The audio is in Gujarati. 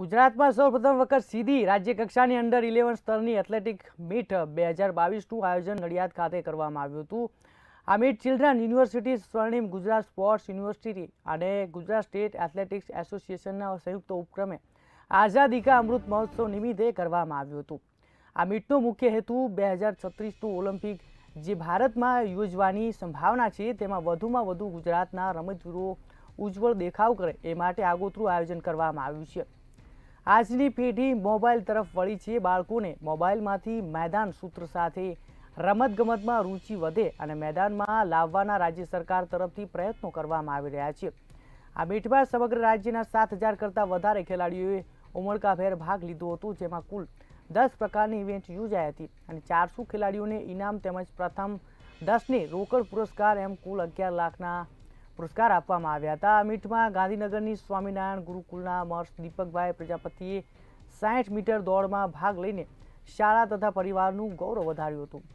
ગુજરાતમાં સૌપ્રથમ વખત સીધી રાજ્ય કક્ષાની અંડર ઇલેવન સ્તરની એથ્લેટિક મીટ બે હજાર બાવીસનું આયોજન નડિયાદ ખાતે કરવામાં આવ્યું હતું આ મીટ ચિલ્ડ્રન યુનિવર્સિટી સ્વર્ણિમ ગુજરાત સ્પોર્ટ્સ યુનિવર્સિટી અને ગુજરાત સ્ટેટ એથ્લેટિક્સ એસોસિએશનના સંયુક્ત ઉપક્રમે આઝાદી અમૃત મહોત્સવ નિમિત્તે કરવામાં આવ્યું હતું આ મીટનો મુખ્ય હેતુ બે હજાર છત્રીસનું ઓલિમ્પિક જે ભારતમાં યોજવાની સંભાવના છે તેમાં વધુમાં વધુ ગુજરાતના રમતવીરો ઉજ્જવળ દેખાવ કરે એ માટે આગોતરું આયોજન કરવામાં આવ્યું છે આજની પેઢી મોબાઈલ તરફ વળી છે બાળકોને મોબાઈલમાંથી મેદાન સૂત્ર સાથે રમતગમતમાં રુચિ વધે અને મેદાનમાં લાવવાના રાજ્ય સરકાર તરફથી પ્રયત્નો કરવામાં આવી રહ્યા છે આ બેઠમાં સમગ્ર રાજ્યના સાત હજાર કરતાં વધારે ખેલાડીઓએ ઉમળકાભેર ભાગ લીધો હતો જેમાં કુલ દસ પ્રકારની ઇવેન્ટ યોજાઈ હતી અને ચારસો ખેલાડીઓને ઇનામ તેમજ પ્રથમ દસને રોકડ પુરસ્કાર એમ કુલ અગિયાર લાખના પુરસ્કાર આપવામાં આવ્યા હતા આ મીટમાં ગાંધીનગરની સ્વામિનારાયણ ગુરુકુલના મર્ષ દીપકભાઈ પ્રજાપતિએ સાઠ મીટર દોડમાં ભાગ લઈને શાળા તથા પરિવારનું ગૌરવ વધાર્યું હતું